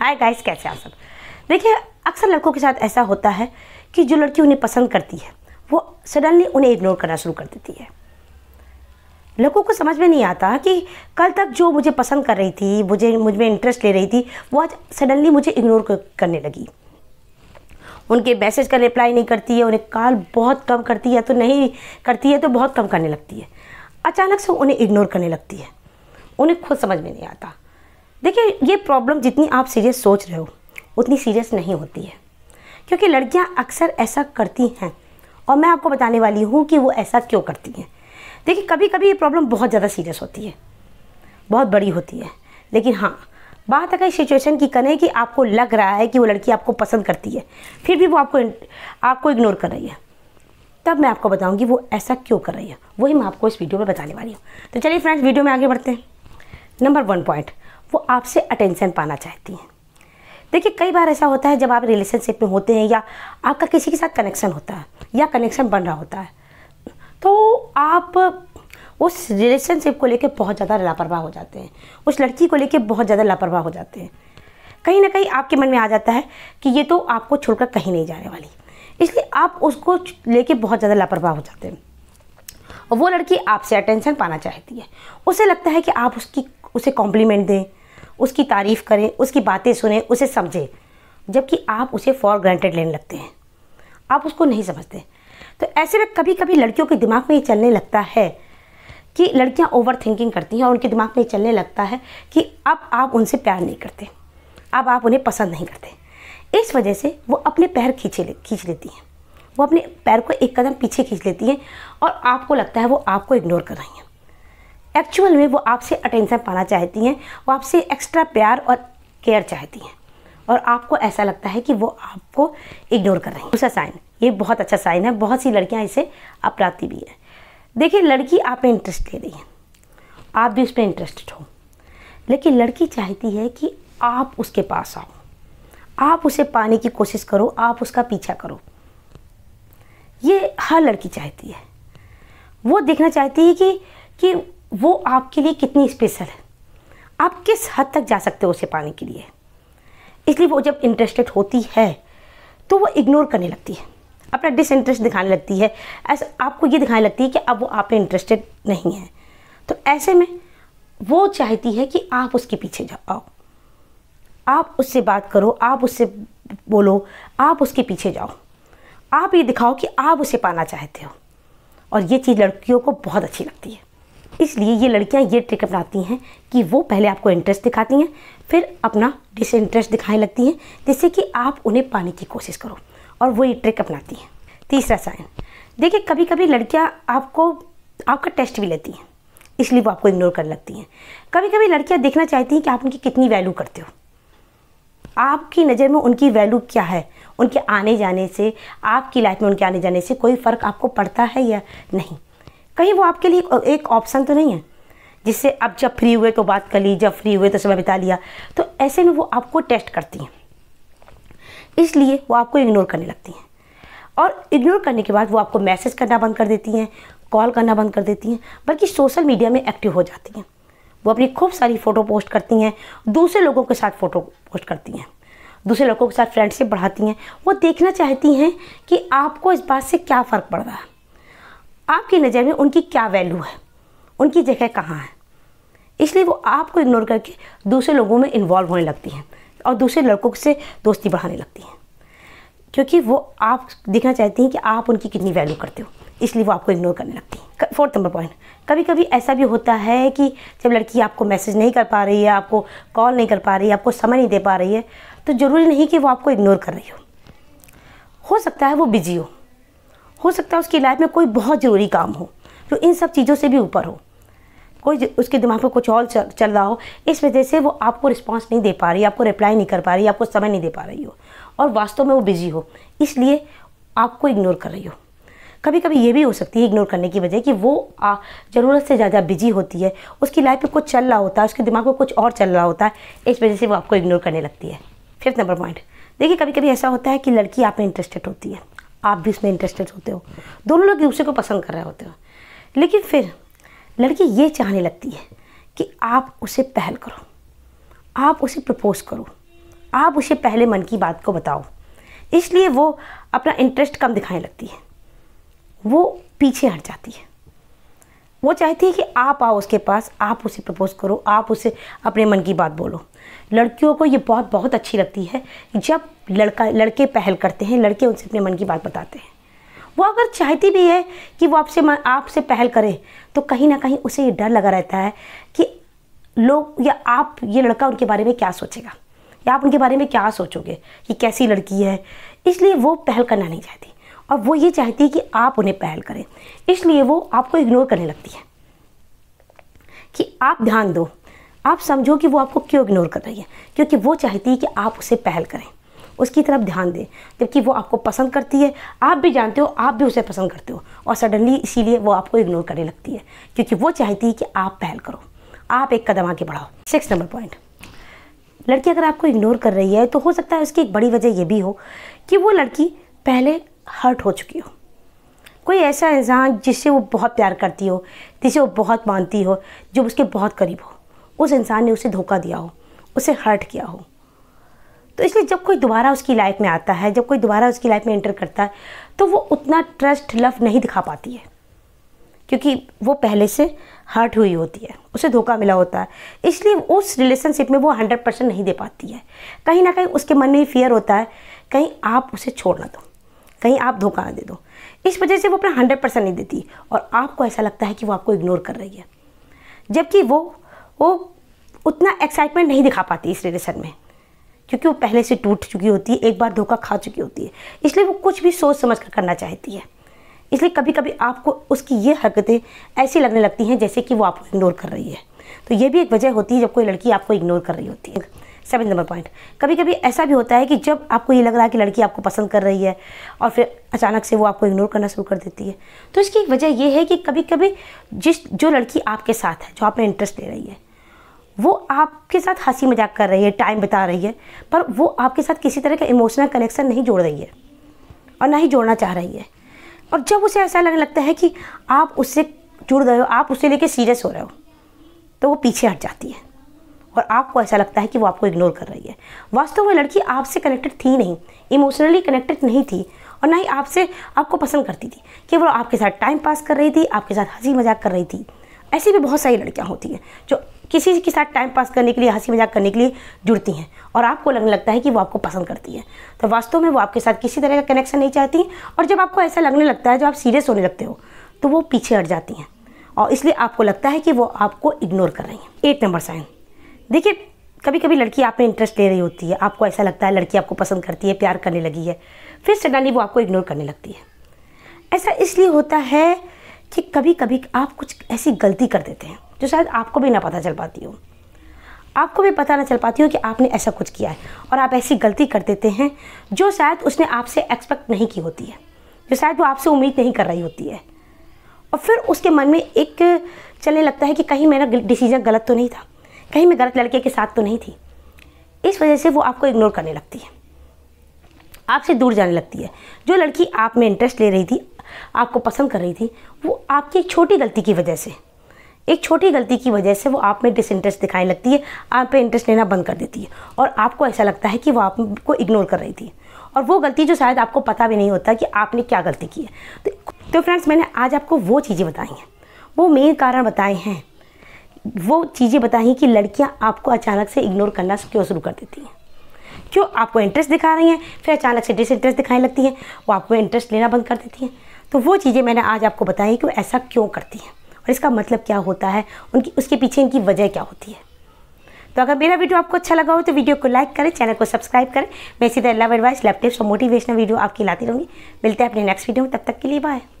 hi guys कैसे आप सब देखिए अक्सर लड़कों के साथ ऐसा होता है कि जो लड़की उन्हें पसंद करती है वो सडनली उन्हें इग्नोर करना शुरू कर देती है लड़कों को समझ में नहीं आता कि कल तक जो मुझे पसंद कर रही थी मुझे मुझ में इंटरेस्ट ले रही थी वो आज सडनली मुझे इग्नोर करने लगी उनके मैसेज का रिप्लाई नहीं करती है उन्हें कॉल बहुत कम करती है तो नहीं करती है तो बहुत कम करने लगती है अचानक से उन्हें इग्नोर करने लगती है उन्हें खुद समझ में नहीं आता देखिए ये प्रॉब्लम जितनी आप सीरियस सोच रहे हो उतनी सीरियस नहीं होती है क्योंकि लड़कियां अक्सर ऐसा करती हैं और मैं आपको बताने वाली हूँ कि वो ऐसा क्यों करती हैं देखिए कभी कभी ये प्रॉब्लम बहुत ज़्यादा सीरियस होती है बहुत बड़ी होती है लेकिन हाँ बात अगर सिचुएशन की करें कि आपको लग रहा है कि वो लड़की आपको पसंद करती है फिर भी वो आपको आपको इग्नोर कर रही है तब मैं आपको बताऊंगी वो ऐसा क्यों कर रही है वही मैं आपको इस वीडियो में बताने वाली हूँ तो चलिए फ्रेंड्स वीडियो में आगे बढ़ते हैं नंबर वन पॉइंट वो आपसे अटेंशन पाना चाहती हैं देखिए कई बार ऐसा होता है जब आप रिलेशनशिप में होते हैं या आपका किसी के साथ कनेक्शन होता है या कनेक्शन बन रहा होता है तो आप उस रिलेशनशिप को लेकर बहुत ज़्यादा लापरवाह हो जाते हैं उस लड़की को लेकर बहुत ज़्यादा लापरवाह हो जाते हैं कहीं ना कहीं आपके मन में आ जाता है कि ये तो आपको छोड़कर कहीं नहीं जाने वाली इसलिए आप उसको लेके बहुत ज़्यादा लापरवाह हो जाते हैं और वो लड़की आपसे अटेंशन पाना चाहती है उसे लगता है कि आप उसकी उसे कॉम्प्लीमेंट दें उसकी तारीफ़ करें उसकी बातें सुने उसे समझें जबकि आप उसे फॉर ग्रांटेड लेने लगते हैं आप उसको नहीं समझते तो ऐसे में कभी कभी लड़कियों के दिमाग में ये चलने लगता है कि लड़कियां ओवर थिंकिंग करती हैं और उनके दिमाग में चलने लगता है कि अब आप उनसे प्यार नहीं करते अब आप उन्हें पसंद नहीं करते इस वजह से वो अपने पैर खींचे ले, खींच लेती हैं वो अपने पैर को एक कदम पीछे खींच लेती हैं और आपको लगता है वो आपको इग्नोर कर रही हैं एक्चुअल में वो आपसे अटेंशन पाना चाहती हैं वो आपसे एक्स्ट्रा प्यार और केयर चाहती हैं और आपको ऐसा लगता है कि वो आपको इग्नोर कर रही हैं दूसरा साइन ये बहुत अच्छा साइन है बहुत सी लड़कियाँ इसे अपनाती भी हैं देखिए लड़की आप में इंटरेस्ट ले रही है आप भी उस पर इंटरेस्टेड हो लेकिन लड़की चाहती है कि आप उसके पास आओ आप उसे पाने की कोशिश करो आप उसका पीछा करो ये हर लड़की चाहती है वो देखना चाहती है कि कि वो आपके लिए कितनी स्पेशल है आप किस हद तक जा सकते हो उसे पाने के लिए इसलिए वो जब इंटरेस्टेड होती है तो वो इग्नोर करने लगती है अपना डिसइंटरेस्ट दिखाने लगती है ऐसा आपको ये दिखाने लगती है कि अब वो आप में इंटरेस्टेड नहीं है तो ऐसे में वो चाहती है कि आप उसके पीछे जाओ आप उससे बात करो आप उससे बोलो आप उसके पीछे जाओ आप ये दिखाओ कि आप उसे पाना चाहते हो और ये चीज़ लड़कियों को बहुत अच्छी लगती है इसलिए ये लड़कियाँ ये ट्रिक अपनाती हैं कि वो पहले आपको इंटरेस्ट दिखाती हैं फिर अपना डिसइंटरेस्ट दिखाने लगती हैं जिससे कि आप उन्हें पाने की कोशिश करो और वो ये ट्रिक अपनाती हैं तीसरा साइन देखिए कभी कभी लड़कियाँ आपको आपका टेस्ट भी लेती हैं इसलिए वो आपको इग्नोर कर लगती हैं कभी कभी लड़कियाँ देखना चाहती हैं कि आप उनकी कितनी वैल्यू करते हो आपकी नज़र में उनकी वैल्यू क्या है उनके आने जाने से आपकी लाइफ में उनके आने जाने से कोई फ़र्क आपको पड़ता है या नहीं कहीं वो आपके लिए एक ऑप्शन तो नहीं है जिससे आप जब फ्री हुए तो बात कर ली जब फ्री हुए तो समय बिता लिया तो ऐसे में वो आपको टेस्ट करती हैं इसलिए वो आपको इग्नोर करने लगती हैं और इग्नोर करने के बाद वो आपको मैसेज करना बंद कर देती हैं कॉल करना बंद कर देती हैं बल्कि सोशल मीडिया में एक्टिव हो जाती हैं वो अपनी खूब सारी फ़ोटो पोस्ट करती हैं दूसरे लोगों के साथ फ़ोटो पोस्ट करती हैं दूसरे लोगों के साथ फ्रेंडशिप बढ़ाती हैं वो देखना चाहती हैं कि आपको इस बात से क्या फ़र्क पड़ रहा है आपकी नज़र में उनकी क्या वैल्यू है उनकी जगह कहाँ है इसलिए वो आपको इग्नोर करके दूसरे लोगों में इन्वॉल्व होने लगती हैं और दूसरे लड़कों से दोस्ती बढ़ाने लगती हैं क्योंकि वो आप देखना चाहती हैं कि आप उनकी कितनी वैल्यू करते हो इसलिए वो आपको इग्नोर करने लगती हैं फोर्थ नंबर पॉइंट कभी कभी ऐसा भी होता है कि जब लड़की आपको मैसेज नहीं कर पा रही है आपको कॉल नहीं कर पा रही है आपको समय नहीं दे पा रही है तो ज़रूरी नहीं कि वो आपको इग्नोर कर रही हो हो सकता है वो बिजी हो हो सकता है उसकी लाइफ में कोई बहुत ज़रूरी काम हो जो इन सब चीज़ों से भी ऊपर हो कोई उसके दिमाग में कुछ और चल, चल रहा हो इस वजह से वो आपको रिस्पांस नहीं दे पा रही आपको रिप्लाई नहीं कर पा रही आपको समय नहीं दे पा रही हो और वास्तव में वो बिज़ी हो इसलिए आपको इग्नोर कर रही हो कभी कभी ये भी हो सकती है इग्नोर करने की वजह कि वो ज़रूरत से ज़्यादा बिजी होती है उसकी लाइफ में कुछ चल रहा होता है उसके दिमाग में कुछ और चल रहा होता है इस वजह से वो आपको इग्नोर करने लगती है फिफ्थ नंबर पॉइंट देखिए कभी कभी ऐसा होता है कि लड़की आप में इंटरेस्टेड होती है आप भी उसमें इंटरेस्टेड होते हो दोनों लोग दूसरे को पसंद कर रहे होते हो लेकिन फिर लड़की ये चाहने लगती है कि आप उसे पहल करो आप उसे प्रपोज करो आप उसे पहले मन की बात को बताओ इसलिए वो अपना इंटरेस्ट कम दिखाने लगती है वो पीछे हट जाती है वो चाहती है कि आप आओ उसके पास आप उसे प्रपोज़ करो आप उसे अपने मन की बात बोलो लड़कियों को ये बहुत बहुत अच्छी लगती है जब लड़का लड़के पहल करते हैं लड़के उनसे अपने मन की बात बताते हैं वो अगर चाहती भी है कि वो आपसे आपसे पहल करे तो कहीं ना कहीं उसे ये डर लगा रहता है कि लोग या आप ये लड़का उनके बारे में क्या सोचेगा या आप उनके बारे में क्या सोचोगे कि कैसी लड़की है इसलिए वो पहल करना नहीं चाहती और वो ये चाहती है कि आप उन्हें पहल करें इसलिए वो आपको इग्नोर करने लगती है कि आप ध्यान दो आप समझो कि वो आपको क्यों इग्नोर कर रही है क्योंकि वो चाहती है कि आप उसे पहल करें उसकी तरफ ध्यान दें जबकि वो आपको पसंद करती है आप भी जानते हो आप भी उसे पसंद करते हो और सडनली इसीलिए वो आपको इग्नोर करने लगती है क्योंकि वो चाहती है कि आप पहल करो आप एक कदम आगे बढ़ाओ सिक्स नंबर पॉइंट लड़की अगर आपको इग्नोर कर रही है तो हो सकता है उसकी एक बड़ी वजह यह भी हो कि वो लड़की पहले हर्ट हो चुकी हो कोई ऐसा इंसान जिससे वो बहुत प्यार करती हो जिसे वो बहुत मानती हो जो उसके बहुत करीब हो उस इंसान ने उसे धोखा दिया हो उसे हर्ट किया हो तो इसलिए जब कोई दोबारा उसकी लाइफ में आता है जब कोई दोबारा उसकी लाइफ में एंटर करता है तो वो उतना ट्रस्ट लव नहीं दिखा पाती है क्योंकि वो पहले से हर्ट हुई होती है उसे धोखा मिला होता है इसलिए उस रिलेशनशिप में वो हंड्रेड परसेंट नहीं दे पाती है कहीं ना कहीं उसके मन में फियर होता है कहीं आप उसे छोड़ ना दो कहीं आप धोखा ना दे दो इस वजह से वो अपना हंड्रेड परसेंट नहीं देती और आपको ऐसा लगता है कि वो आपको इग्नोर कर रही है जबकि वो वो उतना एक्साइटमेंट नहीं दिखा पाती इस रिलेशन में क्योंकि वो पहले से टूट चुकी होती है एक बार धोखा खा चुकी होती है इसलिए वो कुछ भी सोच समझ कर करना चाहती है इसलिए कभी कभी आपको उसकी ये हरकतें ऐसी लगने लगती हैं जैसे कि वो आपको इग्नोर कर रही है तो ये भी एक वजह होती है जब कोई लड़की आपको इग्नोर कर रही होती है सेवन नंबर पॉइंट कभी कभी ऐसा भी होता है कि जब आपको ये लग रहा है कि लड़की आपको पसंद कर रही है और फिर अचानक से वो आपको इग्नोर करना शुरू कर देती है तो इसकी वजह यह है कि कभी कभी जिस जो लड़की आपके साथ है जो आप में इंटरेस्ट ले रही है वो आपके साथ हंसी मजाक कर रही है टाइम बिता रही है पर वो आपके साथ किसी तरह का इमोशनल कनेक्शन नहीं जोड़ रही है और ना ही जोड़ना चाह रही है और जब उसे ऐसा लगने लगता है कि आप उससे जुड़ गए हो आप उसे लेके सीरियस हो रहे हो तो वो पीछे हट जाती है और आपको ऐसा लगता है कि वो आपको इग्नोर कर रही है वास्तव में लड़की आपसे कनेक्टेड थी नहीं इमोशनली कनेक्टेड नहीं थी और ना ही आपसे आपको पसंद करती थी केवल आपके साथ टाइम पास कर रही थी आपके साथ हंसी मजाक कर रही थी ऐसी भी बहुत सारी लड़कियाँ होती हैं जो किसी के साथ टाइम पास करने के लिए हंसी मजाक करने के लिए जुड़ती हैं और आपको लगने लगता है कि वो आपको पसंद करती है तो वास्तव में वो आपके साथ किसी तरह का कनेक्शन नहीं चाहती और जब आपको ऐसा लगने लगता है जब आप सीरियस होने लगते हो तो वो पीछे हट जाती हैं और इसलिए आपको लगता है कि वो आपको इग्नोर कर रही हैं एट नंबर साइन देखिए कभी कभी लड़की आप में इंटरेस्ट ले रही होती है आपको ऐसा लगता है लड़की आपको पसंद करती है प्यार करने लगी है फिर सडनली वो आपको इग्नोर करने लगती है ऐसा इसलिए होता है कि कभी कभी आप कुछ ऐसी गलती कर देते हैं जो शायद आपको भी ना पता चल पाती हो आपको भी पता ना चल पाती हो कि आपने ऐसा कुछ किया है और आप ऐसी गलती कर देते हैं जो शायद उसने आपसे एक्सपेक्ट नहीं की होती है जो शायद वो आपसे उम्मीद नहीं कर रही होती है और फिर उसके मन में एक चलने लगता है कि कहीं मेरा डिसीज़न गलत तो नहीं था कहीं मैं गलत लड़के के साथ तो नहीं थी इस वजह से वो आपको इग्नोर करने लगती है आपसे दूर जाने लगती है जो लड़की आप में इंटरेस्ट ले रही थी आपको पसंद कर रही थी वो आपकी एक छोटी गलती की वजह से एक छोटी गलती की वजह से वो आप में डिसइंटरेस्ट दिखाने लगती है आप पे इंटरेस्ट लेना बंद कर देती है और आपको ऐसा लगता है कि वो आपको इग्नोर कर रही थी और वो गलती जो शायद आपको पता भी नहीं होता कि आपने क्या गलती की है तो, तो फ्रेंड्स मैंने आज आपको वो चीज़ें बताई हैं वो मेन कारण बताए हैं वो चीज़ें बताई कि लड़कियां आपको अचानक से इग्नोर करना क्यों शुरू कर देती हैं क्यों आपको इंटरेस्ट दिखा रही हैं फिर अचानक से डिसइंटरेस्ट दिखाने लगती हैं वो आपको इंटरेस्ट लेना बंद कर देती हैं तो वो चीज़ें मैंने आज आपको बताई कि वो ऐसा क्यों करती हैं और इसका मतलब क्या होता है उनकी उसके पीछे इनकी वजह क्या होती है तो अगर मेरा वीडियो आपको अच्छा लगा हो तो वीडियो को लाइक करें चैनल को सब्सक्राइब करें मैं सीधा लव एडवाइस लैपटॉप और मोटिवेशनल वीडियो आपकी लाती रहूँगी मिलते हैं अपने नेक्स्ट वीडियो में तब तक के लिए बाय